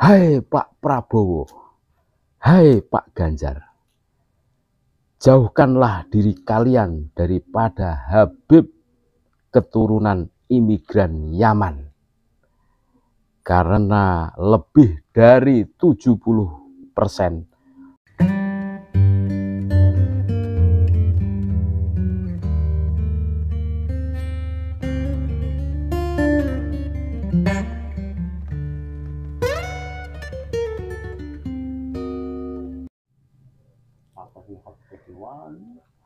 Hai Pak Prabowo, hai Pak Ganjar, jauhkanlah diri kalian daripada Habib keturunan imigran Yaman. Karena lebih dari 70 persen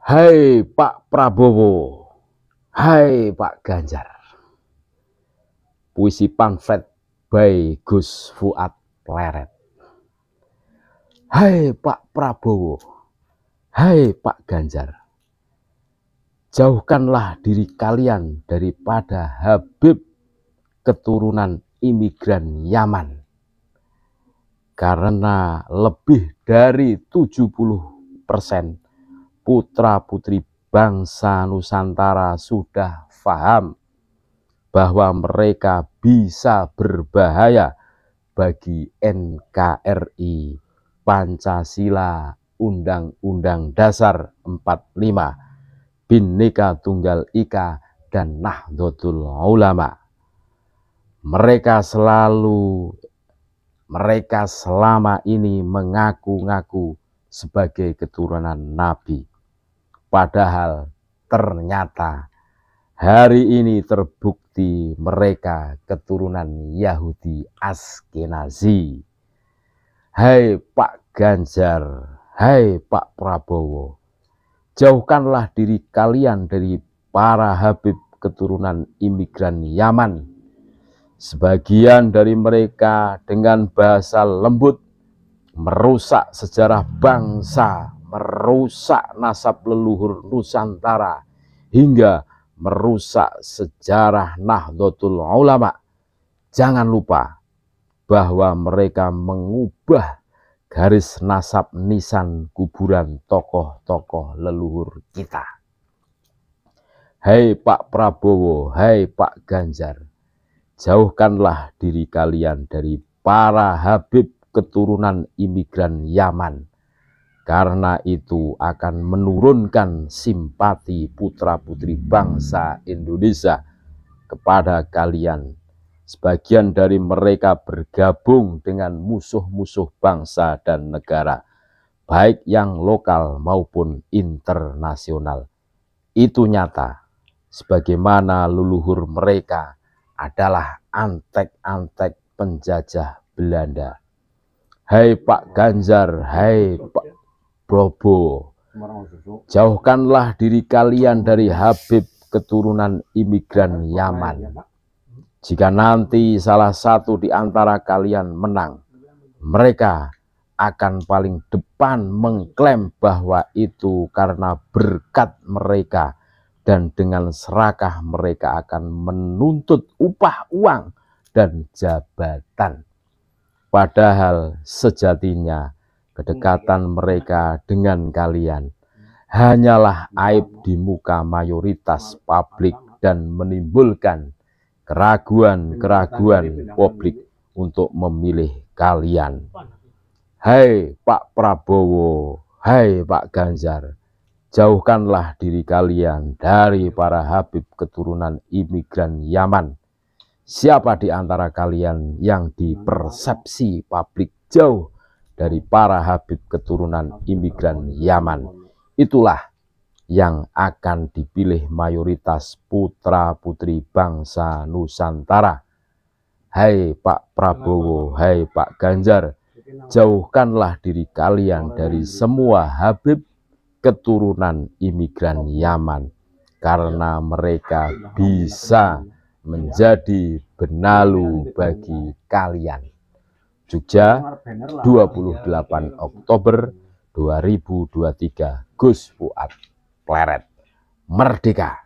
Hai Pak Prabowo, hai Pak Ganjar. Puisi pamflet by Gus Fuad Leret. Hai Pak Prabowo, hai Pak Ganjar. Jauhkanlah diri kalian daripada Habib keturunan imigran Yaman. Karena lebih dari 70 Persen putra-putri bangsa Nusantara sudah faham bahwa mereka bisa berbahaya bagi NKRI Pancasila Undang-Undang Dasar 45 Bhinneka Tunggal Ika dan Nahdlatul Ulama. Mereka selalu mereka selama ini mengaku-ngaku sebagai keturunan Nabi. Padahal ternyata hari ini terbukti mereka keturunan Yahudi Askenazi. Hai Pak Ganjar, hai Pak Prabowo, jauhkanlah diri kalian dari para Habib keturunan imigran Yaman. Sebagian dari mereka dengan bahasa lembut merusak sejarah bangsa, merusak nasab leluhur Nusantara, hingga merusak sejarah Nahdlatul Ulama. Jangan lupa bahwa mereka mengubah garis nasab nisan kuburan tokoh-tokoh leluhur kita. Hai hey Pak Prabowo, hai hey Pak Ganjar, jauhkanlah diri kalian dari para Habib keturunan imigran Yaman. Karena itu akan menurunkan simpati putra-putri bangsa Indonesia kepada kalian. Sebagian dari mereka bergabung dengan musuh-musuh bangsa dan negara, baik yang lokal maupun internasional. Itu nyata, sebagaimana leluhur mereka adalah antek-antek penjajah Belanda. Hai Pak Ganjar, hai Pak Probo, jauhkanlah diri kalian dari Habib keturunan imigran Yaman. Jika nanti salah satu di antara kalian menang, mereka akan paling depan mengklaim bahwa itu karena berkat mereka dan dengan serakah mereka akan menuntut upah uang dan jabatan. Padahal sejatinya kedekatan iya. mereka dengan kalian hanyalah aib di muka mayoritas publik dan menimbulkan keraguan-keraguan publik untuk memilih kalian. Hai hey, Pak Prabowo, hai hey, Pak Ganjar, jauhkanlah diri kalian dari para Habib keturunan imigran Yaman Siapa di antara kalian yang dipersepsi publik jauh dari para habib keturunan imigran Yaman? Itulah yang akan dipilih mayoritas putra-putri bangsa Nusantara. Hai Pak Prabowo, hai Pak Ganjar, jauhkanlah diri kalian dari semua habib keturunan imigran Yaman karena mereka bisa menjadi benalu bagi kalian. Jogja 28 ya. iya, Oktober 2023 Gus Fuad Pleret Merdeka